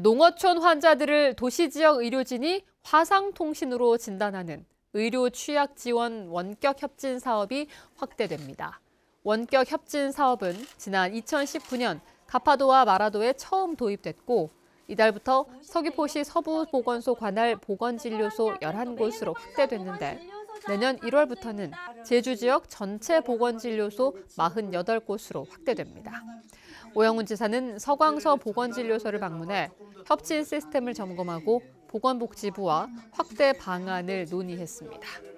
농어촌 환자들을 도시지역 의료진이 화상통신으로 진단하는 의료 취약 지원 원격 협진 사업이 확대됩니다. 원격 협진 사업은 지난 2019년 가파도와 마라도에 처음 도입됐고 이달부터 서귀포시 서부보건소 관할 보건진료소 11곳으로 확대됐는데 내년 1월부터는 제주 지역 전체 보건진료소 48곳으로 확대됩니다. 오영훈 지사는 서광서 보건진료소를 방문해 협진 시스템을 점검하고 보건복지부와 확대 방안을 논의했습니다.